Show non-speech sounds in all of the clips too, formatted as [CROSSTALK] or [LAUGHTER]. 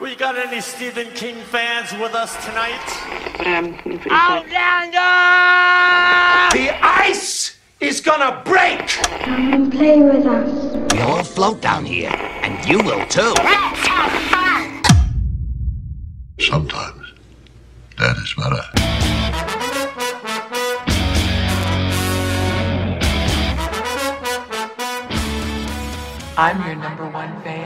We got any Stephen King fans with us tonight? Outlander! The ice is gonna break! Come and play with us. we all float down here, and you will too. Sometimes that is better. I'm your number one fan.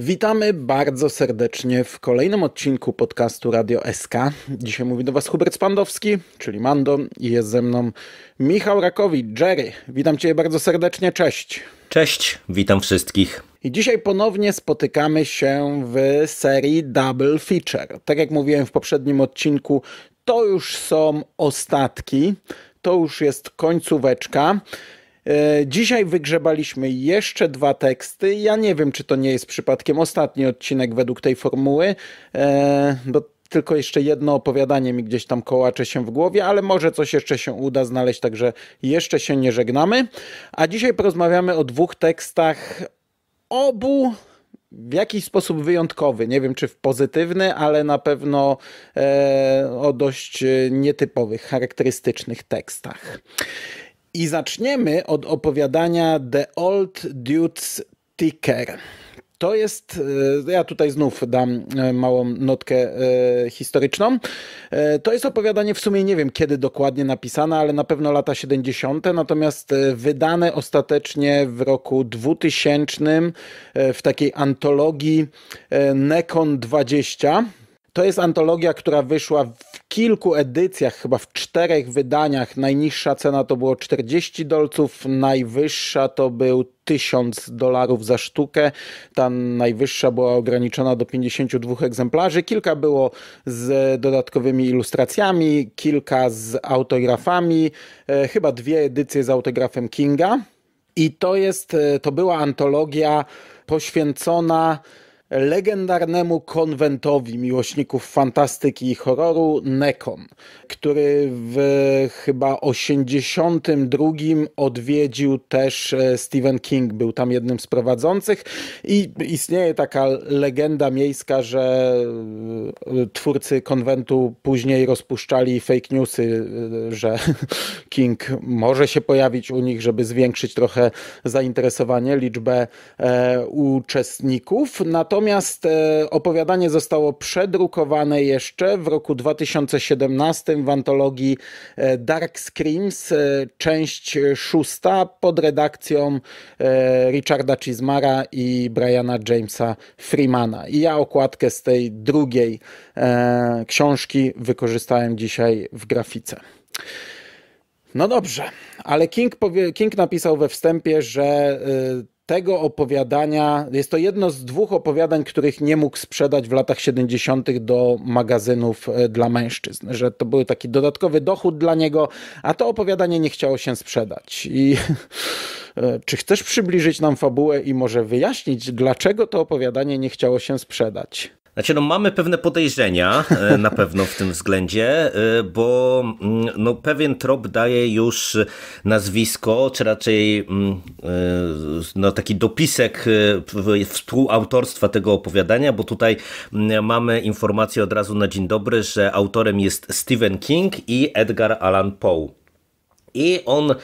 Witamy bardzo serdecznie w kolejnym odcinku podcastu Radio SK. Dzisiaj mówi do Was Hubert Spandowski, czyli Mando, i jest ze mną Michał Rakowicz, Jerry. Witam Cię bardzo serdecznie, cześć. Cześć, witam wszystkich. I dzisiaj ponownie spotykamy się w serii Double Feature. Tak jak mówiłem w poprzednim odcinku, to już są ostatki, to już jest końcóweczka. E, dzisiaj wygrzebaliśmy jeszcze dwa teksty. Ja nie wiem, czy to nie jest przypadkiem ostatni odcinek według tej formuły, e, bo tylko jeszcze jedno opowiadanie mi gdzieś tam kołacze się w głowie, ale może coś jeszcze się uda znaleźć, także jeszcze się nie żegnamy. A dzisiaj porozmawiamy o dwóch tekstach, obu w jakiś sposób wyjątkowy. Nie wiem, czy w pozytywny, ale na pewno e, o dość e, nietypowych, charakterystycznych tekstach. I zaczniemy od opowiadania The Old Dude's Ticker. To jest, e, ja tutaj znów dam e, małą notkę e, historyczną. To jest opowiadanie w sumie nie wiem kiedy dokładnie napisane, ale na pewno lata 70., natomiast wydane ostatecznie w roku 2000 w takiej antologii Nekon 20 to jest antologia, która wyszła w kilku edycjach, chyba w czterech wydaniach. Najniższa cena to było 40 dolców, najwyższa to był 1000 dolarów za sztukę. Ta najwyższa była ograniczona do 52 egzemplarzy. Kilka było z dodatkowymi ilustracjami, kilka z autografami, e, chyba dwie edycje z autografem Kinga. I to jest, e, to była antologia poświęcona legendarnemu konwentowi miłośników fantastyki i horroru Nekon, który w chyba 82 odwiedził też e, Stephen King, był tam jednym z prowadzących i istnieje taka legenda miejska, że e, twórcy konwentu później rozpuszczali fake newsy, e, że [LAUGHS] King może się pojawić u nich, żeby zwiększyć trochę zainteresowanie, liczbę uczestników. Natomiast Natomiast e, opowiadanie zostało przedrukowane jeszcze w roku 2017 w antologii e, Dark Screams, e, część szósta pod redakcją Richarda Chismara i Briana Jamesa Freemana. I ja okładkę z tej drugiej książki wykorzystałem dzisiaj w grafice. No dobrze, ale King, powie, King napisał we wstępie, że tego opowiadania, jest to jedno z dwóch opowiadań, których nie mógł sprzedać w latach 70. do magazynów e, dla mężczyzn, że to był taki dodatkowy dochód dla niego, a to opowiadanie nie chciało się sprzedać. I [LAUGHS] e, czy chcesz przybliżyć nam fabułę i może wyjaśnić, dlaczego to opowiadanie nie chciało się sprzedać? Znaczy, no mamy pewne podejrzenia e, na pewno w tym względzie, e, bo mm, no, pewien trop daje już nazwisko, czy raczej mm, e, no, taki dopisek współautorstwa tego opowiadania, bo tutaj mm, mamy informację od razu na dzień dobry, że autorem jest Stephen King i Edgar Allan Poe. I on, e,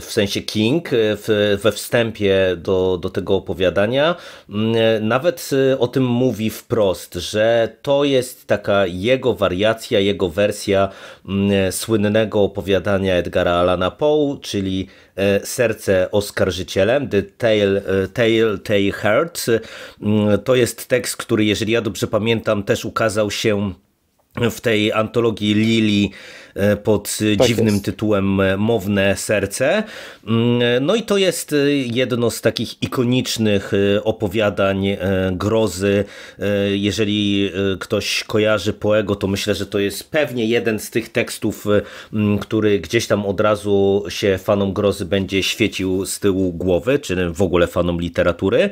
w sensie King, e, we wstępie do, do tego opowiadania, mm, e, nawet o tym mówi wprost, że to jest taka jego wariacja, jego wersja mm, słynnego opowiadania Edgara Allan Poe, czyli Serce oskarżycielem, The Tale, Tale, Tale Heart. Mm, to jest tekst, który, jeżeli ja dobrze pamiętam, też ukazał się w tej antologii Lili E, pod tak dziwnym jest. tytułem e, Mowne Serce. Mm, e, no i to jest jedno z takich ikonicznych opowiadań grozy. Jeżeli ktoś kojarzy Poego, to myślę, że to jest pewnie jeden z tych tekstów, który gdzieś tam od razu się fanom grozy będzie świecił z tyłu głowy, czy w ogóle fanom literatury.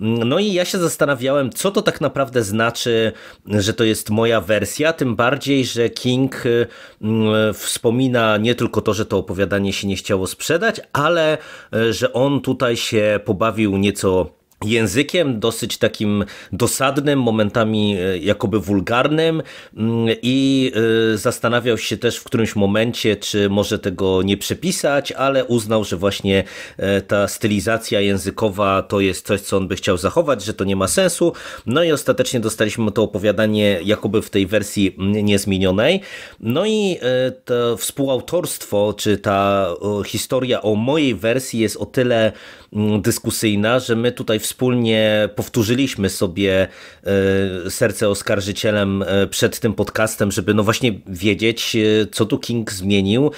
Mm, no i ja się zastanawiałem, co to tak naprawdę znaczy, że to jest moja wersja, tym bardziej, że King E, wspomina nie tylko to, że to opowiadanie się nie chciało sprzedać, ale e, że on tutaj się pobawił nieco językiem dosyć takim dosadnym, momentami e, jakoby wulgarnym mm, i e, zastanawiał się też w którymś momencie, czy może tego nie przepisać, ale uznał, że właśnie e, ta stylizacja językowa to jest coś, co on by chciał zachować, że to nie ma sensu. No i ostatecznie dostaliśmy to opowiadanie jakoby w tej wersji niezmienionej. No i to współautorstwo, czy ta historia o mojej wersji jest o tyle mm, dyskusyjna, że my tutaj w wspólnie powtórzyliśmy sobie e, serce oskarżycielem e, przed tym podcastem, żeby no właśnie wiedzieć, e, co tu King zmienił,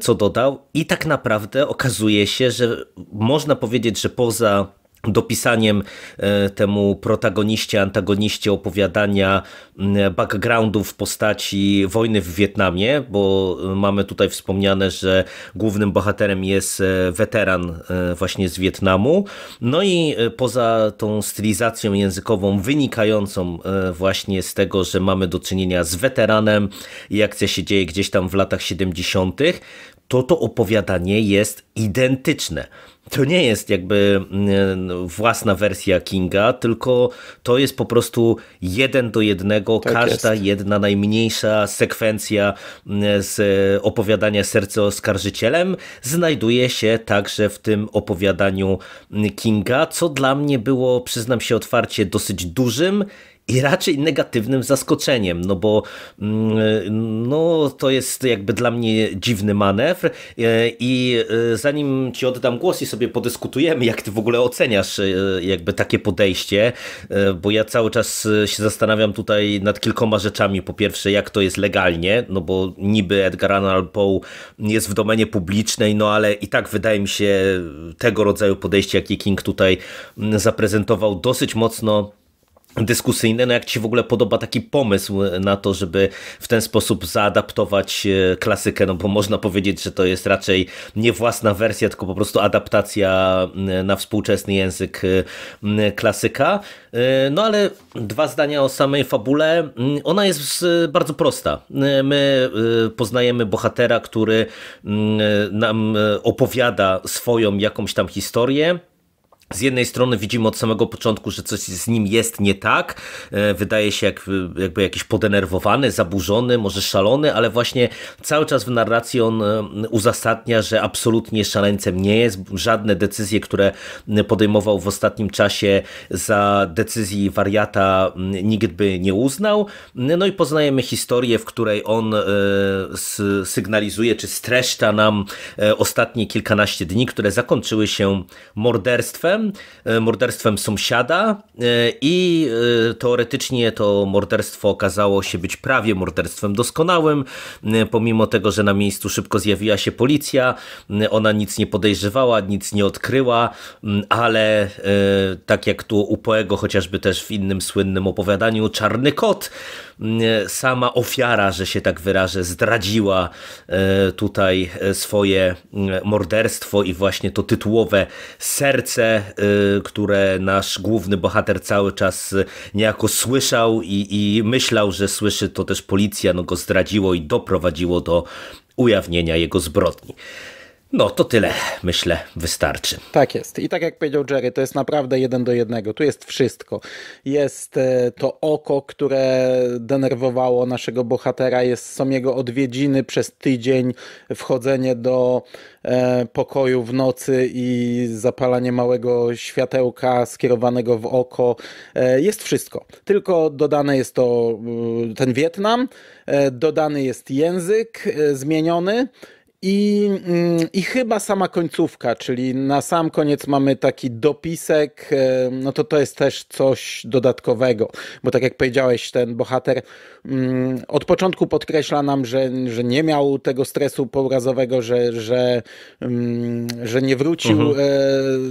co dodał. I tak naprawdę okazuje się, że można powiedzieć, że poza dopisaniem e, temu protagoniście, antagoniście opowiadania backgroundu w postaci wojny w Wietnamie, bo e, mamy tutaj wspomniane, że głównym bohaterem jest e, weteran właśnie z Wietnamu. No i poza tą stylizacją językową wynikającą właśnie z tego, że mamy do czynienia z weteranem i akcja się dzieje gdzieś tam w latach 70., to to opowiadanie jest identyczne to nie jest jakby mm, własna wersja Kinga, tylko to jest po prostu jeden do jednego, tak każda jest. jedna najmniejsza sekwencja mm, z opowiadania Serce Oskarżycielem znajduje się także w tym opowiadaniu mm, Kinga, co dla mnie było, przyznam się otwarcie, dosyć dużym i raczej negatywnym zaskoczeniem, no bo mm, no, to jest jakby dla mnie dziwny manewr e, i e, zanim ci oddam głos i sobie podyskutujemy, jak ty w ogóle oceniasz e, jakby takie podejście, bo ja cały czas się zastanawiam tutaj nad kilkoma rzeczami. Po pierwsze, jak to jest legalnie, no bo niby Edgar Allan Poe jest w domenie publicznej, no ale i tak wydaje mi się tego rodzaju podejście, jakie King tutaj zaprezentował, dosyć mocno dyskusyjne, no jak Ci w ogóle podoba taki pomysł na to, żeby w ten sposób zaadaptować e, klasykę, no bo można powiedzieć, że to jest raczej nie własna wersja, tylko po prostu adaptacja e, na współczesny język e, klasyka. No ale dwa zdania o samej fabule. Mm, ona jest bardzo prosta. My poznajemy bohatera, który mm, nam opowiada swoją jakąś tam historię, z jednej strony widzimy od samego początku, że coś z nim jest nie tak, e, wydaje się jakby jakiś podenerwowany, zaburzony, może szalony, ale właśnie cały czas w narracji on e, uzasadnia, że absolutnie szaleńcem nie jest. Żadne decyzje, które podejmował w ostatnim czasie za decyzji wariata nikt by nie uznał. No i poznajemy historię, w której on e, sygnalizuje, czy streszcza nam ostatnie kilkanaście dni, które zakończyły się morderstwem morderstwem, e, morderstwem sąsiada e, i e, teoretycznie to morderstwo okazało się być prawie morderstwem doskonałym, pomimo tego, że na miejscu szybko zjawiła się policja, ona nic nie podejrzewała, nic nie odkryła, ale tak jak tu u Poego, chociażby też w innym słynnym opowiadaniu, Czarny Kot, sama ofiara, że się tak wyrażę, zdradziła tutaj swoje morderstwo i właśnie to tytułowe serce Y, które nasz główny bohater cały czas niejako słyszał i, i myślał, że słyszy, to też policja no, go zdradziło i doprowadziło do ujawnienia jego zbrodni. No to tyle, myślę, wystarczy. Tak jest. I tak jak powiedział Jerry, to jest naprawdę jeden do jednego. Tu jest wszystko. Jest e, to oko, które denerwowało naszego bohatera, jest, są jego odwiedziny przez tydzień, wchodzenie do e, pokoju w nocy i zapalanie małego światełka skierowanego w oko. E, jest wszystko. Tylko dodane jest to e, ten Wietnam, e, dodany jest język e, zmieniony i, mm, I chyba sama końcówka, czyli na sam koniec mamy taki dopisek, e, no to to jest też coś dodatkowego, bo tak jak powiedziałeś, ten bohater mm, od początku podkreśla nam, że, że nie miał tego stresu pourazowego, że, że, mm, że nie wrócił mhm.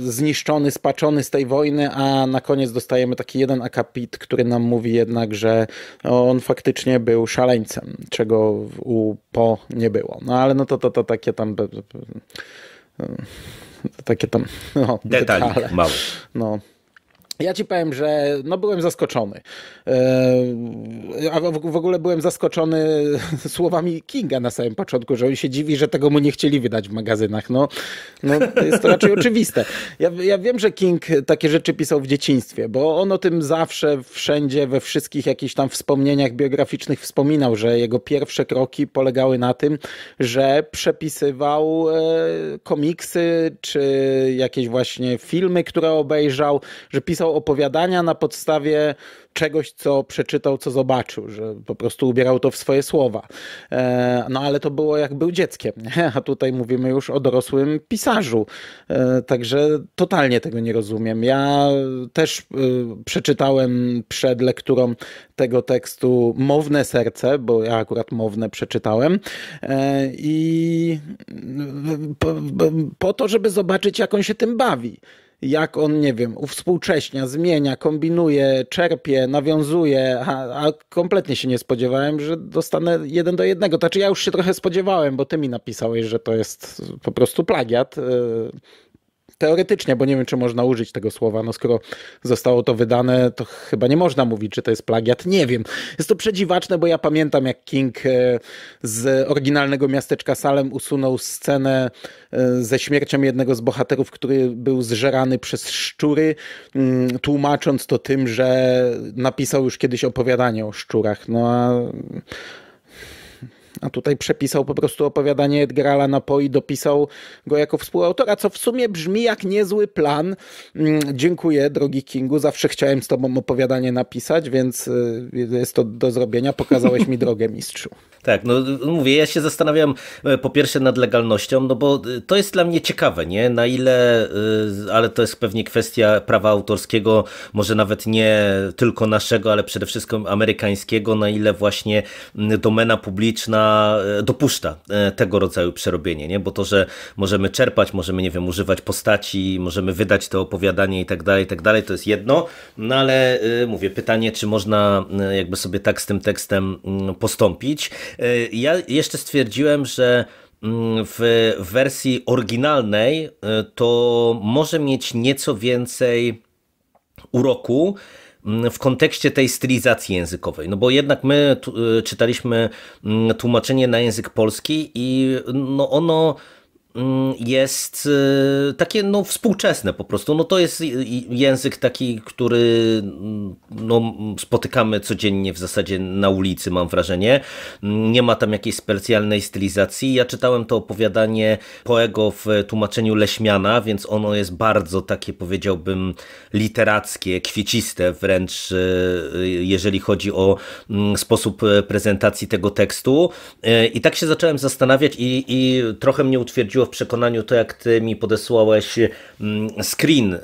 e, zniszczony, spaczony z tej wojny, a na koniec dostajemy taki jeden akapit, który nam mówi jednak, że on faktycznie był szaleńcem, czego u Po nie było. No ale no to, to, to takie tam takie tam no, detale. detale. Mały. No, ja ci powiem, że no byłem zaskoczony. E, a w ogóle byłem zaskoczony [LAUGHS] słowami Kinga na samym początku, że on się dziwi, że tego mu nie chcieli wydać w magazynach. No, no to jest to raczej [LAUGHS] oczywiste. Ja, ja wiem, że King takie rzeczy pisał w dzieciństwie, bo on o tym zawsze, wszędzie, we wszystkich jakichś tam wspomnieniach biograficznych wspominał, że jego pierwsze kroki polegały na tym, że przepisywał e, komiksy czy jakieś właśnie filmy, które obejrzał, że pisał pisał opowiadania na podstawie czegoś, co przeczytał, co zobaczył, że po prostu ubierał to w swoje słowa. E, no ale to było jak był dzieckiem, a tutaj mówimy już o dorosłym pisarzu. E, także totalnie tego nie rozumiem. Ja też e, przeczytałem przed lekturą tego tekstu Mowne serce, bo ja akurat Mowne przeczytałem i po, po to, żeby zobaczyć, jak on się tym bawi jak on, nie wiem, uwspółcześnia, zmienia, kombinuje, czerpie, nawiązuje, a, a, kompletnie się nie spodziewałem, że dostanę jeden do jednego. Znaczy ja już się trochę spodziewałem, bo ty mi napisałeś, że to jest po prostu plagiat y, teoretycznie, bo nie wiem, czy można użyć tego słowa, no skoro zostało to wydane, to chyba nie można mówić, czy to jest plagiat, nie wiem. Jest to przedziwaczne, bo ja pamiętam, jak King e, z oryginalnego miasteczka Salem usunął scenę e, ze śmiercią jednego z bohaterów, który był zżerany przez szczury, mm, tłumacząc to tym, że napisał już kiedyś opowiadanie o szczurach. No a a tutaj przepisał po prostu opowiadanie Edgara Allana Poe i dopisał go jako współautora, co w sumie brzmi jak niezły plan. Mm, dziękuję, drogi Kingu, zawsze chciałem z tobą opowiadanie napisać, więc y, jest to do zrobienia. Pokazałeś mi drogę, mistrzu. [LAUGHS] Tak, no mówię, ja się zastanawiam e, po pierwsze nad legalnością, no bo e, to jest dla mnie ciekawe, nie? Na ile, e, ale to jest pewnie kwestia prawa autorskiego, może nawet nie tylko naszego, ale przede wszystkim amerykańskiego, na ile właśnie domena publiczna E, dopuszcza e, tego rodzaju przerobienie, nie? bo to, że możemy czerpać, możemy, nie wiem, używać postaci, możemy wydać to opowiadanie i tak dalej, i tak dalej, to jest jedno, no ale e, mówię, pytanie, czy można jakby sobie tak z tym tekstem mm, postąpić. Ja jeszcze stwierdziłem, że mm, w wersji oryginalnej to może mieć nieco więcej uroku, Mm, w kontekście tej stylizacji językowej. No bo jednak my y, czytaliśmy mm, tłumaczenie na język polski i no ono Mm, jest y, takie no, współczesne po prostu. No, to jest język taki, który mm, no, spotykamy codziennie w zasadzie na ulicy, mam wrażenie. Nie ma tam jakiejś specjalnej stylizacji. Ja czytałem to opowiadanie Poego w tłumaczeniu Leśmiana, więc ono jest bardzo takie, powiedziałbym, literackie, kwieciste wręcz, y, jeżeli chodzi o mm, sposób y, prezentacji tego tekstu. I tak się zacząłem zastanawiać i, i trochę mnie utwierdziło w przekonaniu to, jak ty mi podesłałeś mm, screen e,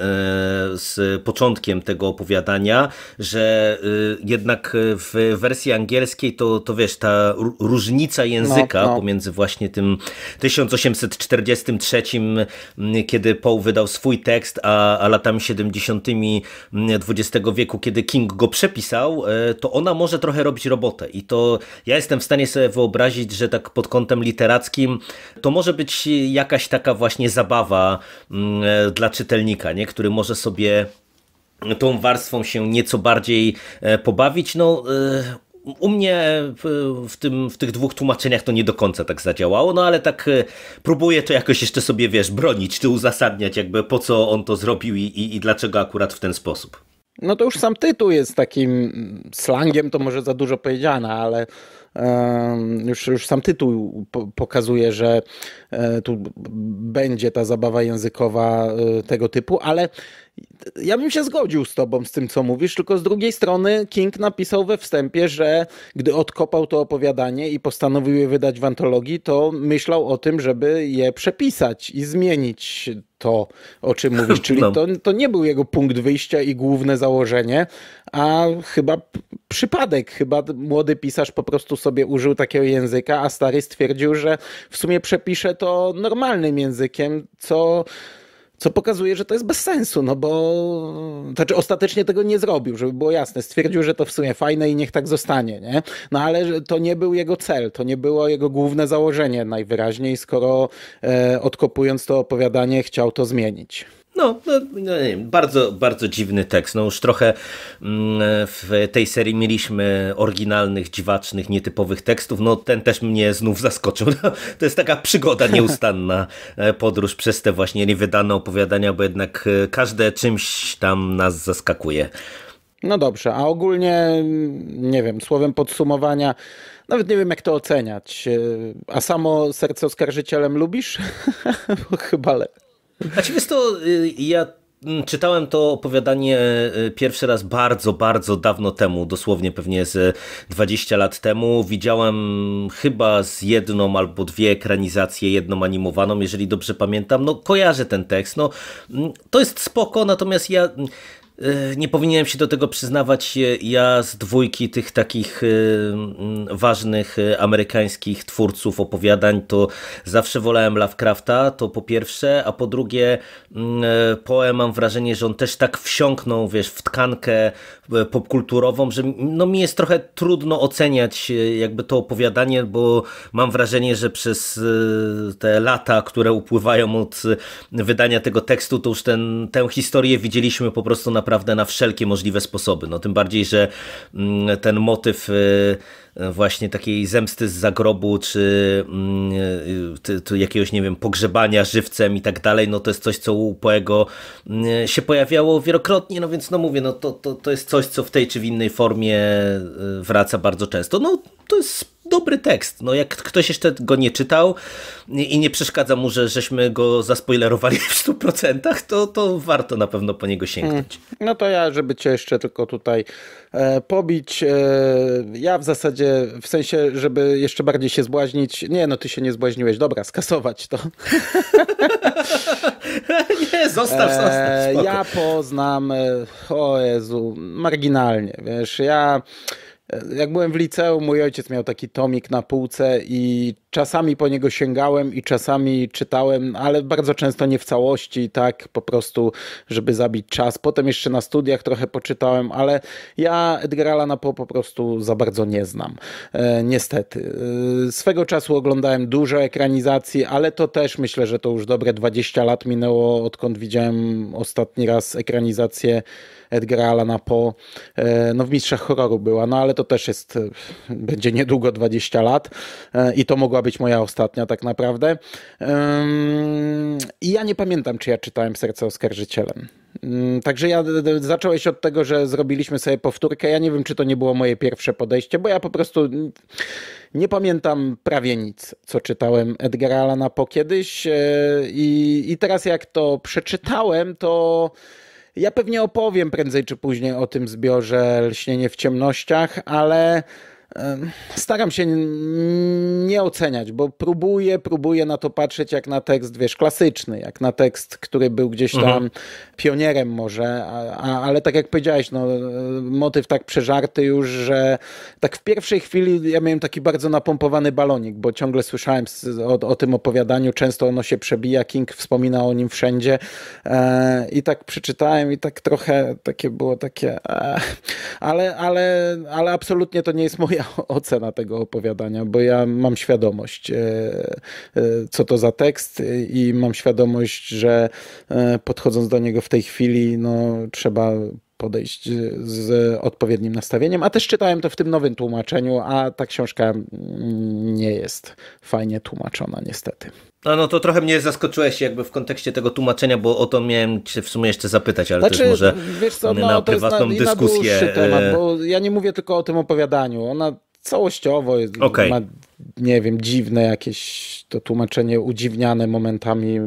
z początkiem tego opowiadania, że e, jednak w wersji angielskiej to, to wiesz, ta różnica języka no, no. pomiędzy właśnie tym 1843, mm, kiedy Paul wydał swój tekst, a, a latami 70. XX wieku, kiedy King go przepisał, e, to ona może trochę robić robotę. I to ja jestem w stanie sobie wyobrazić, że tak pod kątem literackim to może być jakaś taka właśnie zabawa mm, e, dla czytelnika, nie? który może sobie tą warstwą się nieco bardziej e, pobawić. No, e, u mnie w, tym, w tych dwóch tłumaczeniach to nie do końca tak zadziałało, no ale tak próbuję to jakoś jeszcze sobie, wiesz, bronić czy uzasadniać jakby po co on to zrobił i, i, i dlaczego akurat w ten sposób. No to już sam tytuł jest takim mm, slangiem, to może za dużo powiedziane, ale już, już sam tytuł pokazuje, że e, tu będzie ta zabawa językowa e, tego typu, ale ja bym się zgodził z tobą, z tym co mówisz, tylko z drugiej strony King napisał we wstępie, że gdy odkopał to opowiadanie i postanowił je wydać w antologii, to myślał o tym, żeby je przepisać i zmienić to, o czym mówisz. [LAUGHS] No. Czyli to, to nie był jego punkt wyjścia i główne założenie, a chyba przypadek, chyba młody pisarz po prostu sobie użył takiego języka, a stary stwierdził, że w sumie przepisze to normalnym językiem, co co pokazuje, że to jest bez sensu, no bo znaczy ostatecznie tego nie zrobił, żeby było jasne. Stwierdził, że to w sumie fajne i niech tak zostanie, nie? No ale to nie był jego cel, to nie było jego główne założenie najwyraźniej, skoro e, odkopując to opowiadanie chciał to zmienić no, no, no nie wiem, bardzo, bardzo dziwny tekst. No już trochę mm, w tej serii mieliśmy oryginalnych, dziwacznych, nietypowych tekstów. No ten też mnie znów zaskoczył. No, [LAUGHS] to jest taka przygoda nieustanna, e, podróż przez te właśnie niewydane opowiadania, bo jednak e, każde czymś tam nas zaskakuje. No dobrze, a ogólnie, mm, nie wiem, słowem podsumowania, nawet nie wiem jak to oceniać. E, a samo serce oskarżycielem lubisz? [LAUGHS] Bo chyba lepiej. Znaczy jest to, y, ja mm, Czytałem to opowiadanie y, y, pierwszy raz bardzo, bardzo dawno temu, dosłownie pewnie z 20 lat temu. Widziałem chyba z jedną albo dwie ekranizacje, jedną animowaną, jeżeli dobrze pamiętam. No kojarzę ten tekst. No, mm, to jest spoko, natomiast ja mm, E, nie powinienem się do tego przyznawać. Ja z dwójki tych takich e, ważnych e, amerykańskich twórców opowiadań to zawsze wolałem Lovecrafta, to po pierwsze, a po drugie Poe mam wrażenie, że on też tak wsiąknął, wiesz, w tkankę popkulturową, że no mi jest trochę trudno oceniać jakby to opowiadanie, bo mam wrażenie, że przez te lata, które upływają od wydania tego tekstu, to już ten, tę historię widzieliśmy po prostu na naprawdę na wszelkie możliwe sposoby. No tym bardziej, że mm, ten motyw y, y, właśnie takiej zemsty z zagrobu, czy, mm, y, jakiegoś, nie wiem, pogrzebania żywcem i tak dalej, no to jest coś, co u Poego mm, się pojawiało wielokrotnie, no więc no mówię, no to, to, to jest coś, co w tej czy w innej formie wraca bardzo często. No to jest dobry tekst. No, jak ktoś jeszcze go nie czytał i nie przeszkadza mu, że żeśmy go zaspoilerowali w 100%, to, to warto na pewno po niego sięgnąć. Mm. No to ja, żeby cię jeszcze tylko tutaj e, pobić, e, ja w zasadzie, w sensie, żeby jeszcze bardziej się zbłaźnić, nie no, ty się nie zbłaźniłeś, dobra, skasować to. [LAUGHS] nie, zostaw, e, zostaw. Spoko. Ja poznam, e, o Jezu, marginalnie, wiesz, ja E, jak byłem w liceum, mój ojciec miał taki tomik na półce i czasami po niego sięgałem i czasami czytałem, ale bardzo często nie w całości, tak po prostu, żeby zabić czas. Potem jeszcze na studiach trochę poczytałem, ale ja Edgara Allana Poe po prostu za bardzo nie znam. E, niestety. E, swego czasu oglądałem dużo ekranizacji, ale to też myślę, że to już dobre 20 lat minęło, odkąd widziałem ostatni raz ekranizację Edgara Allana Poe. E, no w Mistrzach Horroru była, no ale to to też jest, e, będzie niedługo 20 lat e, i to mogła być moja ostatnia tak naprawdę. I ja nie pamiętam, czy ja czytałem Serce Oskarżycielem. Mm, także ja zacząłeś od tego, że zrobiliśmy sobie powtórkę. Ja nie wiem, czy to nie było moje pierwsze podejście, bo ja po prostu nie pamiętam prawie nic, co czytałem Edgara Allana po kiedyś. E, I, i teraz jak to przeczytałem, to ja pewnie opowiem prędzej czy później o tym zbiorze Lśnienie w ciemnościach, ale Staram się nie oceniać, bo próbuję, próbuję na to patrzeć jak na tekst, wiesz, klasyczny, jak na tekst, który był gdzieś tam mhm. pionierem może, a, a, ale tak jak powiedziałeś, no, e, motyw tak przeżarty już, że tak w pierwszej chwili ja miałem taki bardzo napompowany balonik, bo ciągle słyszałem o, o tym opowiadaniu, często ono się przebija, King wspomina o nim wszędzie e, i tak przeczytałem i tak trochę takie było takie, e, ale, ale, ale absolutnie to nie jest moje moja [LAUGHS] ocena tego opowiadania, bo ja mam świadomość, e, e, co to za tekst e, i mam świadomość, że podchodząc do niego w tej chwili, no, trzeba podejść z odpowiednim nastawieniem. A też czytałem to w tym nowym tłumaczeniu, a ta książka nie jest fajnie tłumaczona, niestety. No, no to trochę mnie zaskoczyłeś jakby w kontekście tego tłumaczenia, bo o to miałem cię w sumie jeszcze zapytać, ale znaczy, to może wiesz co, no, na prywatną na, dyskusję. Na e, temat, bo ja nie mówię tylko o tym opowiadaniu. Ona całościowo okay. ma, nie wiem, dziwne jakieś to tłumaczenie, udziwniane momentami.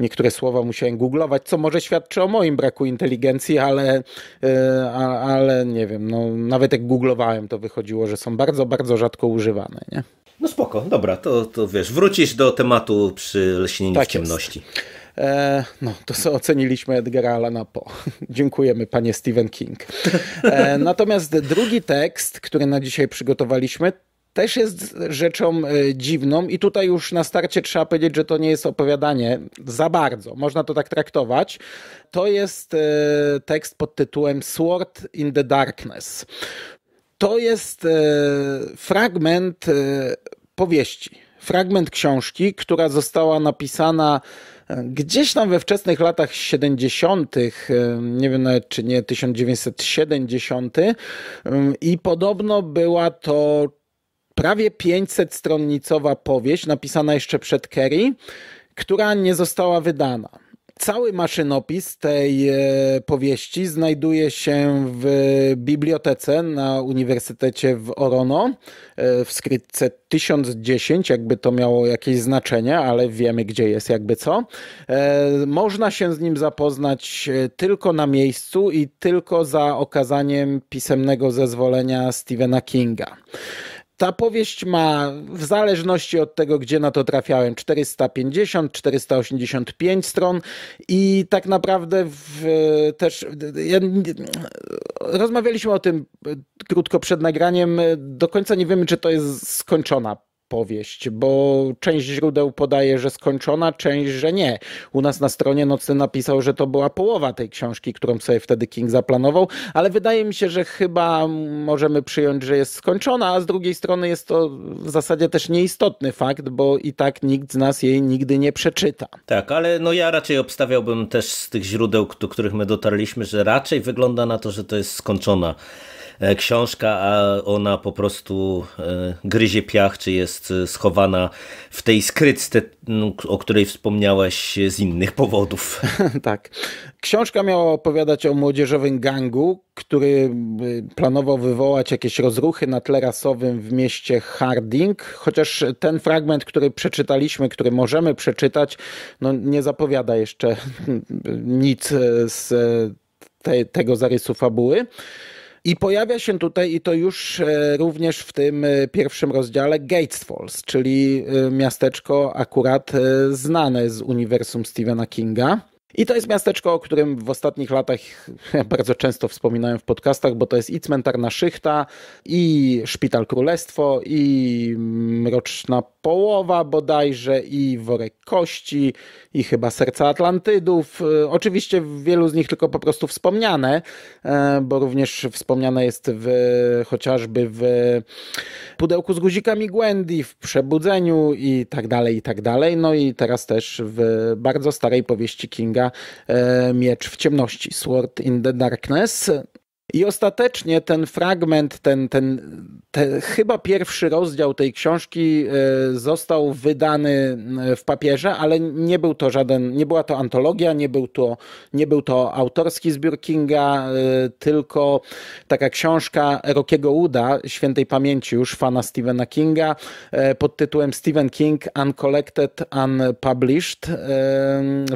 Niektóre słowa musiałem googlować, co może świadczy o moim braku inteligencji, ale, e, ale nie wiem, no, nawet jak googlowałem, to wychodziło, że są bardzo, bardzo rzadko używane, nie? No spoko, dobra, to, to wiesz, wrócisz do tematu przy leśnieniu tak w ciemności. Jest. E, no, to co oceniliśmy Edgara Allana Po. [LAUGHS] Dziękujemy, panie Stephen King. E, natomiast drugi tekst, który na dzisiaj przygotowaliśmy, też jest rzeczą e, dziwną i tutaj już na starcie trzeba powiedzieć, że to nie jest opowiadanie za bardzo, można to tak traktować. To jest e, tekst pod tytułem Sword in the Darkness. To jest e, fragment powieści, fragment książki, która została napisana Gdzieś tam we wczesnych latach 70., nie wiem nawet czy nie 1970, i podobno była to prawie 500-stronnicowa powieść, napisana jeszcze przed Kerry, która nie została wydana. Cały maszynopis tej e, powieści znajduje się w bibliotece na Uniwersytecie w Orono e, w skrytce 1010, jakby to miało jakieś znaczenie, ale wiemy gdzie jest jakby co. E, można się z nim zapoznać tylko na miejscu i tylko za okazaniem pisemnego zezwolenia Stephena Kinga. Ta powieść ma, w zależności od tego, gdzie na to trafiałem, 450-485 stron i tak naprawdę w, też ja, rozmawialiśmy o tym krótko przed nagraniem. Do końca nie wiemy, czy to jest skończona powieść, bo część źródeł podaje, że skończona, część, że nie. U nas na stronie Nocny napisał, że to była połowa tej książki, którą sobie wtedy King zaplanował, ale wydaje mi się, że chyba możemy przyjąć, że jest skończona, a z drugiej strony jest to w zasadzie też nieistotny fakt, bo i tak nikt z nas jej nigdy nie przeczyta. Tak, ale no ja raczej obstawiałbym też z tych źródeł, do których my dotarliśmy, że raczej wygląda na to, że to jest skończona E, książka, a ona po prostu e, gryzie piach, czy jest e, schowana w tej skrytce, o której wspomniałeś z innych powodów. [LAUGHS] tak. Książka miała opowiadać o młodzieżowym gangu, który planował wywołać jakieś rozruchy na tle rasowym w mieście Harding, chociaż ten fragment, który przeczytaliśmy, który możemy przeczytać, no nie zapowiada jeszcze [LAUGHS] nic z te, tego zarysu fabuły. I pojawia się tutaj, i to już e, również w tym e, pierwszym rozdziale, Gates Falls, czyli e, miasteczko akurat znane z uniwersum Stephena Kinga. I to jest miasteczko, o którym w ostatnich latach [LAUGHS] bardzo często wspominałem w podcastach, bo to jest i cmentarna szychta, i szpital królestwo, i mroczna połowa bodajże, i worek kości, i chyba serca Atlantydów. E, oczywiście wielu z nich tylko po prostu wspomniane, e, bo również wspomniane jest w, chociażby w pudełku z guzikami Gwendy, w przebudzeniu i tak dalej, i tak dalej. No i teraz też w bardzo starej powieści Kinga E, miecz w ciemności, Sword in the Darkness. I ostatecznie ten fragment, ten, ten, ten, chyba pierwszy rozdział tej książki e, został wydany e, w papierze, ale nie był to żaden, nie była to antologia, nie był to, nie był to autorski zbiór Kinga, e, tylko taka książka Rokiego Uda, świętej pamięci już fana Stephena Kinga, pod tytułem Stephen King Uncollected, Unpublished,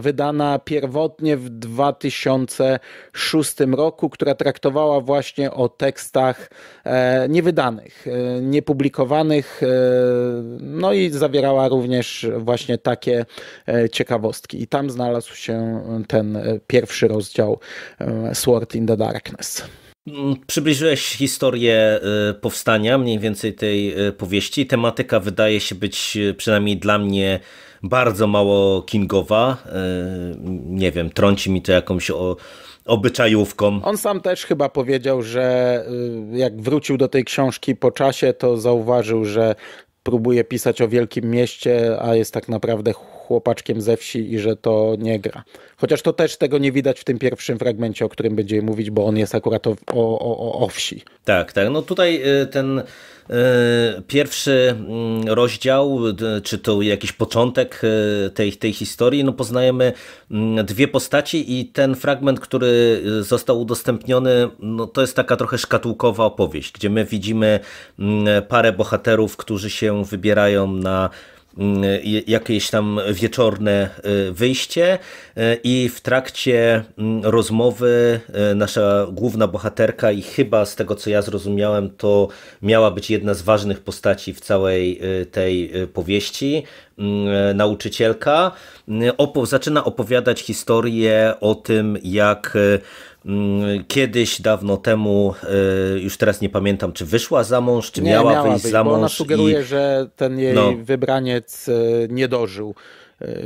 wydana pierwotnie w 2006 roku, która traktowała dyskutowała właśnie o tekstach e, niewydanych, e, niepublikowanych, e, no i zawierała również właśnie takie ciekawostki. I tam znalazł się ten pierwszy rozdział Sword in the Darkness. Mm, przybliżyłeś historię powstania, mniej więcej tej powieści. Tematyka wydaje się być przynajmniej dla mnie bardzo mało kingowa. Nie wiem, trąci mi to jakąś o obyczajówką. On sam też chyba powiedział, że y, jak wrócił do tej książki po czasie, to zauważył, że próbuje pisać o wielkim mieście, a jest tak naprawdę chłopaczkiem ze wsi i że to nie gra. Chociaż to też tego nie widać w tym pierwszym fragmencie, o którym będziemy mówić, bo on jest akurat o, o, o, o wsi. Tak, tak. No tutaj y, ten y, pierwszy mm, rozdział, czy to jakiś początek y, tej, tej historii, no poznajemy mm, dwie postaci i ten fragment, który został udostępniony, no to jest taka trochę szkatułkowa opowieść, gdzie my widzimy mm, parę bohaterów, którzy się wybierają na Y, jakieś tam wieczorne y, wyjście y, i w trakcie mm, rozmowy nasza główna bohaterka i chyba z tego co ja zrozumiałem to miała być jedna z ważnych postaci w całej tej powieści nauczycielka opo zaczyna opowiadać historię o tym jak Mm, kiedyś dawno temu, y, już teraz nie pamiętam, czy wyszła za mąż, czy nie, miała, miała wyjść, wyjść za mąż. Ona sugeruje, i... że ten jej no. wybraniec y, nie dożył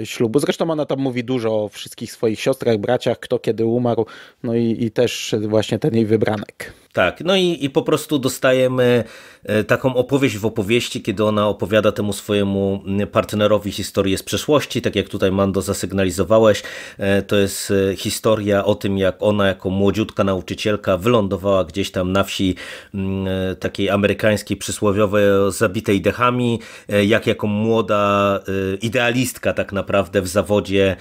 y, ślubu. Zresztą ona tam mówi dużo o wszystkich swoich siostrach, braciach, kto kiedy umarł, no i, i też właśnie ten jej wybranek. Tak, no i, i po prostu dostajemy e, taką opowieść w opowieści, kiedy ona opowiada temu swojemu mm, partnerowi historię z przeszłości, tak jak tutaj Mando zasygnalizowałeś, e, to jest e, historia o tym, jak ona jako młodziutka nauczycielka wylądowała gdzieś tam na wsi mm, takiej amerykańskiej przysłowiowej zabitej dechami, jak jako młoda idealistka tak naprawdę w zawodzie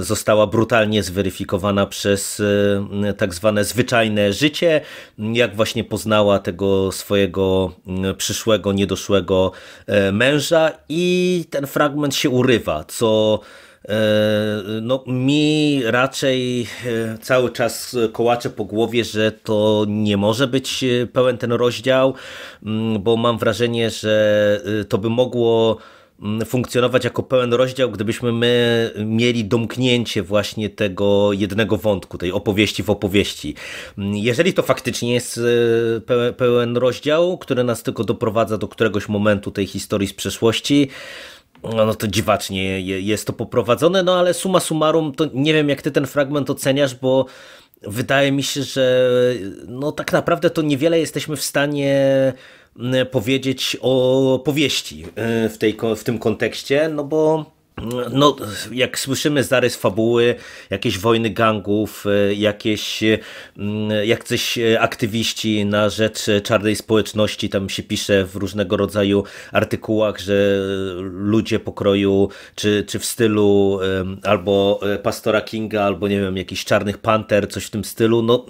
została brutalnie zweryfikowana przez tak zwane zwyczajne życie, jak właśnie poznała tego swojego mm, przyszłego, niedoszłego e, męża i ten fragment się urywa, co e, no, mi raczej e, cały czas kołacze po głowie, że to nie może być pełen ten rozdział, mm, bo mam wrażenie, że to by mogło Mm, funkcjonować jako pełen rozdział, gdybyśmy my mieli domknięcie właśnie tego jednego wątku, tej opowieści w opowieści. Mm, jeżeli to faktycznie jest y, pełen rozdział, który nas tylko doprowadza do któregoś momentu tej historii z przeszłości, no, no to dziwacznie jest to poprowadzone, no ale suma summarum, to nie wiem jak ty ten fragment oceniasz, bo wydaje mi się, że no tak naprawdę to niewiele jesteśmy w stanie powiedzieć o powieści e, w, tej, w tym kontekście, no bo no, jak słyszymy zarys fabuły, jakieś wojny gangów, e, jakieś, e, mm, jak coś e, aktywiści na rzecz czarnej społeczności, tam się pisze w różnego rodzaju artykułach, że ludzie pokroju, czy, czy w stylu albo Pastora Kinga, albo nie wiem, jakichś czarnych panter, coś w tym stylu, no,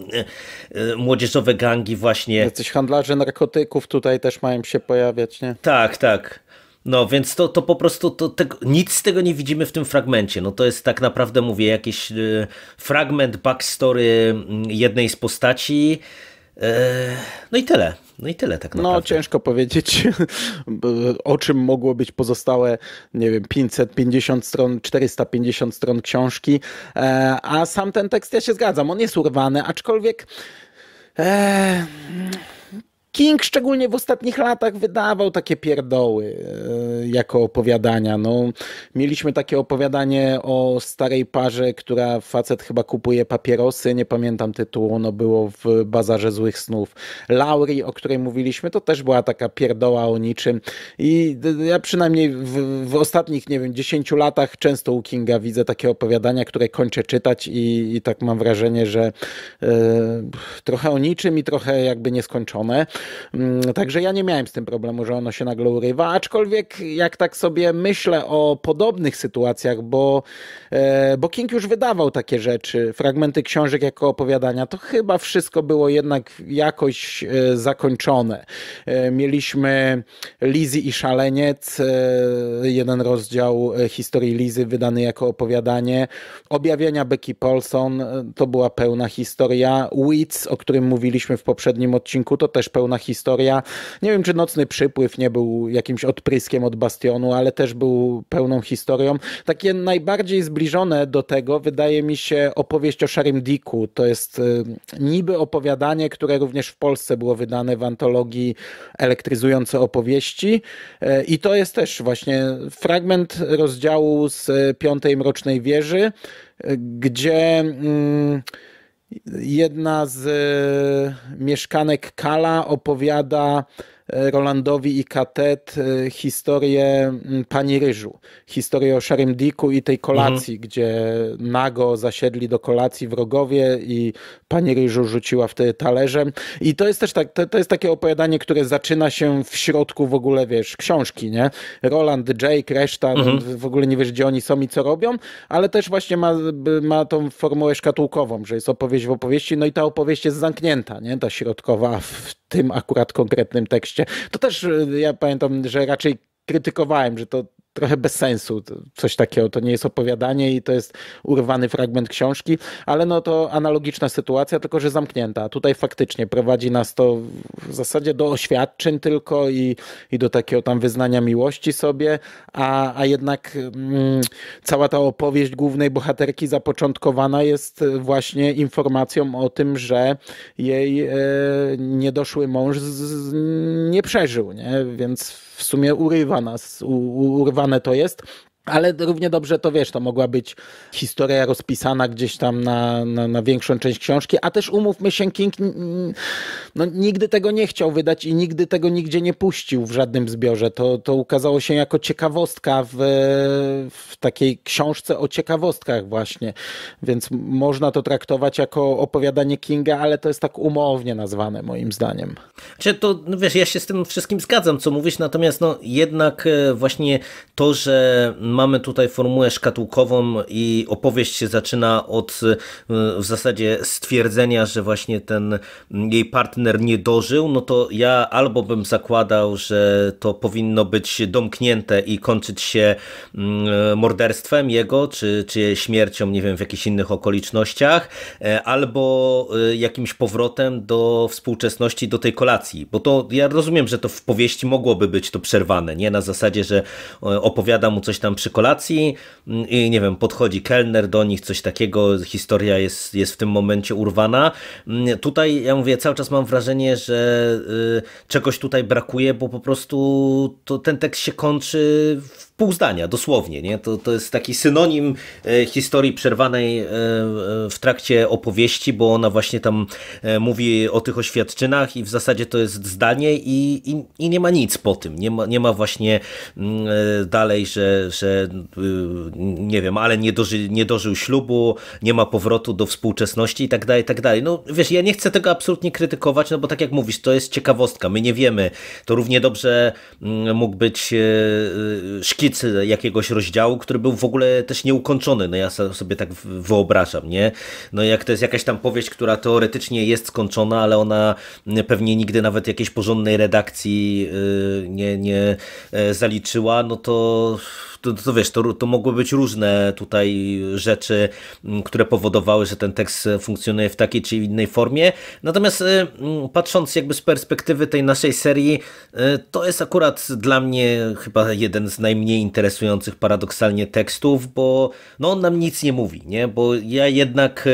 młodzieżowe gangi właśnie. Jacyś handlarze narkotyków tutaj też mają się pojawiać, nie? Tak, tak. No więc to, to po prostu to, nic z tego nie widzimy w tym fragmencie. No to jest tak naprawdę, mówię, jakiś y, fragment backstory mm, jednej z postaci. E, no i tyle. No i tyle tak no, naprawdę. No ciężko powiedzieć, [LAUGHS] o czym mogło być pozostałe, nie wiem, 550 stron, 450 stron książki. E, a sam ten tekst, ja się zgadzam, on jest urwany, aczkolwiek... E, King szczególnie w ostatnich latach wydawał takie pierdoły e, jako opowiadania. No, mieliśmy takie opowiadanie o starej parze, która facet chyba kupuje papierosy, nie pamiętam tytułu, ono było w Bazarze Złych Snów. Laurie, o której mówiliśmy, to też była taka pierdoła o niczym. I ja przynajmniej w, w ostatnich, nie wiem, 10 latach często u Kinga widzę takie opowiadania, które kończę czytać i, i tak mam wrażenie, że e, trochę o niczym i trochę jakby nieskończone. Mm, także ja nie miałem z tym problemu, że ono się nagle urywa, aczkolwiek jak tak sobie myślę o podobnych sytuacjach, bo, e, bo King już wydawał takie rzeczy, fragmenty książek jako opowiadania, to chyba wszystko było jednak jakoś e, zakończone. E, mieliśmy Lizy i Szaleniec, jeden rozdział historii Lizy wydany jako opowiadanie, objawienia Becky Polson, to była pełna historia, Wits, o którym mówiliśmy w poprzednim odcinku, to też pełna osobna historia. Nie wiem, czy Nocny Przypływ nie był jakimś odpryskiem od Bastionu, ale też był pełną historią. Takie najbardziej zbliżone do tego wydaje mi się opowieść o Sharym diku To jest y, niby opowiadanie, które również w Polsce było wydane w antologii elektryzujące opowieści. Y, I to jest też właśnie fragment rozdziału z Piątej Mrocznej Wieży, y, gdzie... Mm, Jedna z e, mieszkanek Kala opowiada E, Rolandowi i Katet e, historię mm, Pani Ryżu, historię o Szarym Diku i tej kolacji, mhm. gdzie nago zasiedli do kolacji wrogowie i Pani Ryżu rzuciła wtedy talerzem. I to jest też tak, to, to jest takie opowiadanie, które zaczyna się w środku w ogóle, wiesz, książki, nie? Roland, Jake, reszta, no, mhm. w ogóle nie wiesz, gdzie oni są i co robią, ale też właśnie ma, ma tą formułę szkatułkową, że jest opowieść w opowieści, no i ta opowieść jest zamknięta, nie? Ta środkowa w tym akurat konkretnym tekście. To też y, ja pamiętam, że raczej krytykowałem, że to trochę bez sensu coś takiego. To nie jest opowiadanie i to jest urwany fragment książki, ale no to analogiczna sytuacja, tylko że zamknięta. Tutaj faktycznie prowadzi nas to w zasadzie do oświadczeń tylko i, i do takiego tam wyznania miłości sobie, a, a jednak mm, cała ta opowieść głównej bohaterki zapoczątkowana jest właśnie informacją o tym, że jej e, niedoszły mąż z, nie przeżył, nie? więc w sumie urywa nas, to jest. Ale równie dobrze to wiesz, to mogła być historia rozpisana gdzieś tam na, na, na większą część książki, a też umówmy się, King no, nigdy tego nie chciał wydać i nigdy tego nigdzie nie puścił w żadnym zbiorze. To, to ukazało się jako ciekawostka w, w takiej książce o ciekawostkach właśnie, więc można to traktować jako opowiadanie Kinga, ale to jest tak umownie nazwane moim zdaniem. Czy znaczy, to, no wiesz, ja się z tym wszystkim zgadzam, co mówisz, natomiast no, jednak e, właśnie to, że mm, mamy tutaj formułę szkatułkową i opowieść się zaczyna od y, w zasadzie stwierdzenia, że właśnie ten jej partner nie dożył, no to ja albo bym zakładał, że to powinno być domknięte i kończyć się mm, e, morderstwem jego, czy, czy śmiercią, nie wiem, w jakichś innych okolicznościach, e, albo e, jakimś powrotem do współczesności, do tej kolacji. Bo to ja rozumiem, że to w powieści mogłoby być to przerwane, nie? Na zasadzie, że opowiada mu coś tam przy kolacji mm, i nie wiem, podchodzi kelner do nich, coś takiego, historia jest, jest w tym momencie urwana. Mm, tutaj ja mówię, cały czas mam wrażenie, że y, czegoś tutaj brakuje, bo po prostu to, ten tekst się kończy w pół zdania, dosłownie. Nie? To, to jest taki synonim e, historii przerwanej e, e, w trakcie opowieści, bo ona właśnie tam mówi o tych oświadczynach i w zasadzie to jest zdanie i, i, i nie ma nic po tym. Nie ma, nie ma właśnie mm, dalej, że, że nie wiem, ale nie, doży, nie dożył ślubu, nie ma powrotu do współczesności i tak dalej, i tak dalej. No wiesz, ja nie chcę tego absolutnie krytykować, no bo tak jak mówisz, to jest ciekawostka. My nie wiemy. To równie dobrze mm, mógł być szkic koniec jakiegoś rozdziału, który był w ogóle też nieukończony. No ja sobie tak wyobrażam, nie? No jak to jest jakaś tam powieść, która teoretycznie jest skończona, ale ona pewnie nigdy nawet jakiejś porządnej redakcji y, nie, nie e, zaliczyła, no to to, to, to wiesz, to, to mogły być różne tutaj rzeczy, mm, które powodowały, że ten tekst e, funkcjonuje w takiej czy innej formie. Natomiast e, mm, patrząc jakby z perspektywy tej naszej serii, e, to jest akurat dla mnie chyba jeden z najmniej interesujących paradoksalnie tekstów, bo no, on nam nic nie mówi, nie? Bo ja jednak,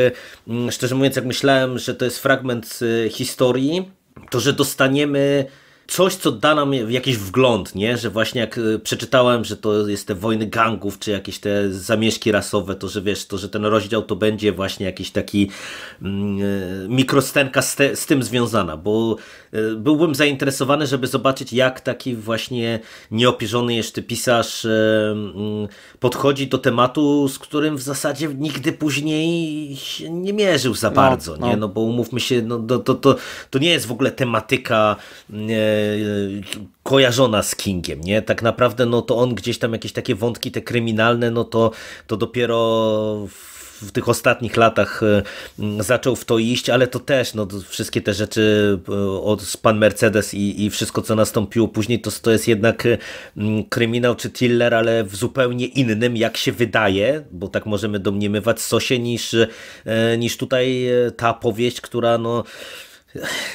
mm, szczerze mówiąc, jak myślałem, że to jest fragment historii, to że dostaniemy coś, co da nam jakiś wgląd, nie? Że właśnie jak y, przeczytałem, że to jest te wojny gangów, czy jakieś te zamieszki rasowe, to że wiesz, to że ten rozdział to będzie właśnie jakiś taki mm, y, mikrostenka z, te, z, tym związana, bo y, byłbym zainteresowany, żeby zobaczyć, jak taki właśnie nieopierzony jeszcze pisarz mm, podchodzi do tematu, z którym w zasadzie nigdy później się nie mierzył za no, bardzo, no. nie? No bo umówmy się, no, to, to, to, to nie jest w ogóle tematyka E, kojarzona z Kingiem, nie? Tak naprawdę no to on gdzieś tam jakieś takie wątki te kryminalne, no to, to dopiero w tych ostatnich latach e, zaczął w to iść, ale to też, no, wszystkie te rzeczy e, od Pan Mercedes i, i wszystko, co nastąpiło później, to, to jest jednak kryminał czy thriller, ale w zupełnie innym, jak się wydaje, bo tak możemy domniemywać, sosie niż, niż tutaj ta powieść, która no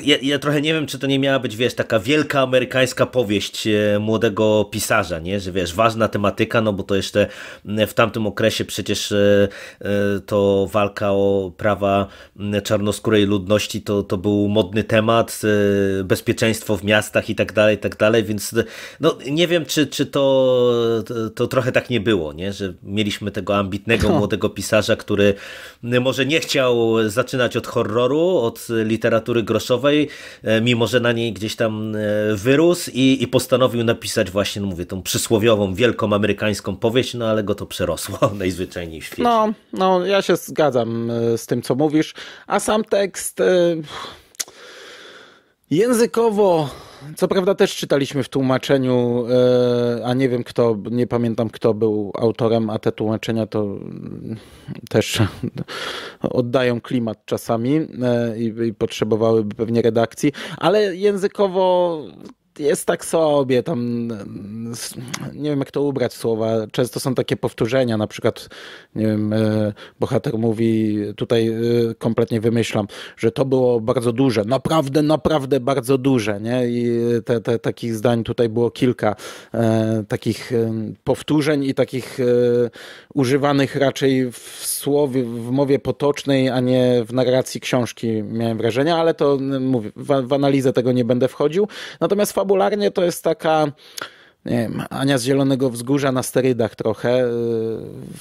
ja, ja, trochę nie wiem, czy to nie miała być, wiesz, taka wielka amerykańska powieść e, młodego pisarza, nie? Że wiesz, ważna tematyka, no bo to jeszcze w tamtym okresie przecież e, e, to walka o prawa czarnoskórej ludności to, to był modny temat, bezpieczeństwo w miastach i tak dalej, i tak dalej, więc no nie wiem, czy, czy to, to, to trochę tak nie było, nie? Że mieliśmy tego ambitnego no. młodego pisarza, który może nie chciał zaczynać od horroru, od literatury groszowej, e, mimo że na niej gdzieś tam e, wyrósł i, i postanowił napisać właśnie, no mówię, tą przysłowiową, wielką amerykańską powieść, no ale go to przerosło [LAUGHS] najzwyczajniej w świecie. No, no, ja się zgadzam e, z tym, co mówisz, a sam tekst... Językowo co prawda też czytaliśmy w tłumaczeniu, e, a nie wiem kto, nie pamiętam kto był autorem, a te tłumaczenia to też [LAUGHS] oddają klimat czasami e, i, potrzebowałyby pewnie redakcji, ale językowo jest tak sobie, tam nie wiem jak to ubrać słowa, często są takie powtórzenia, na przykład nie wiem, e, bohater mówi, tutaj e, kompletnie wymyślam, że to było bardzo duże, naprawdę, naprawdę bardzo duże, nie? I te, te takich zdań tutaj było kilka, e, takich powtórzeń i takich używanych raczej w słowie, w mowie potocznej, a nie w narracji książki, miałem wrażenie, ale to mówię, w, w analizę tego nie będę wchodził. Natomiast fabularnie to jest taka nie wiem, Ania z Zielonego Wzgórza na sterydach trochę, y,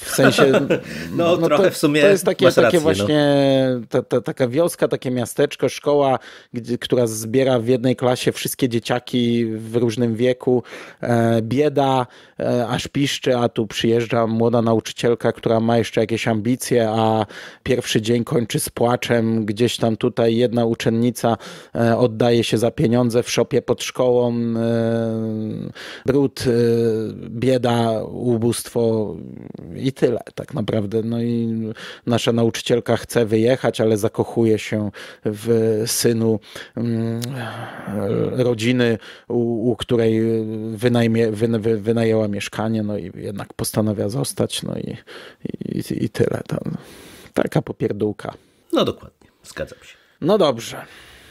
w sensie... [LAUGHS] no, no trochę to, w sumie To jest takie, rację, takie no. właśnie, no. ta, ta, taka wioska, takie miasteczko, szkoła, gdzie, która zbiera w jednej klasie wszystkie dzieciaki w różnym wieku, e, bieda, e, aż piszczy, a tu przyjeżdża młoda nauczycielka, która ma jeszcze jakieś ambicje, a pierwszy dzień kończy z płaczem, gdzieś tam tutaj jedna uczennica e, oddaje się za pieniądze w szopie pod szkołą, brud, y, bieda, ubóstwo i tyle tak naprawdę. No i nasza nauczycielka chce wyjechać, ale zakochuje się w synu mm, rodziny, u, u której wynajmie, wyna, wynajęła mieszkanie, no i jednak postanawia zostać, no i, i, i tyle. Tam. Taka popierdółka. No dokładnie, zgadzam się. No dobrze.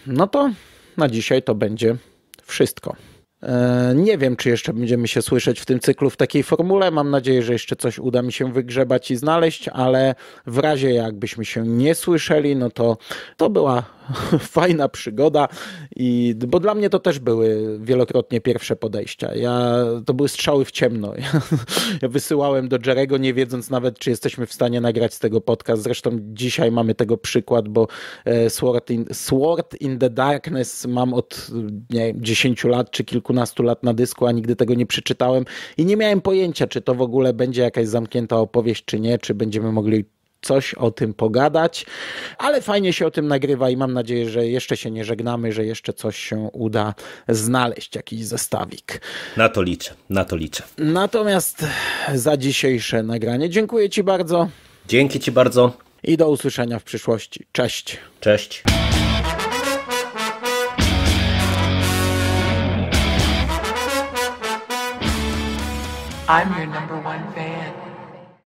No to na dzisiaj to będzie wszystko. E, nie wiem, czy jeszcze będziemy się słyszeć w tym cyklu w takiej formule. Mam nadzieję, że jeszcze coś uda mi się wygrzebać i znaleźć, ale w razie jakbyśmy się nie słyszeli, no to to była [LAUGHS] fajna przygoda, i, bo dla mnie to też były wielokrotnie pierwsze podejścia. Ja, to były strzały w ciemno. [LAUGHS] Ja, ja wysyłałem do Jerego, nie wiedząc nawet, czy jesteśmy w stanie nagrać z tego podcast. Zresztą dzisiaj mamy tego przykład, bo e, Sword in, Sword in the Darkness mam od nie wiem, 10 lat czy kilkunastu lat na dysku, a nigdy tego nie przeczytałem i nie miałem pojęcia, czy to w ogóle będzie jakaś zamknięta opowieść, czy nie, czy będziemy mogli coś o tym pogadać, ale fajnie się o tym nagrywa i mam nadzieję, że jeszcze się nie żegnamy, że jeszcze coś się uda znaleźć, jakiś zestawik. Na to liczę, na to liczę. Natomiast za dzisiejsze nagranie dziękuję Ci bardzo. Dzięki Ci bardzo. I do usłyszenia w przyszłości. Cześć. Cześć. I'm your number one fan.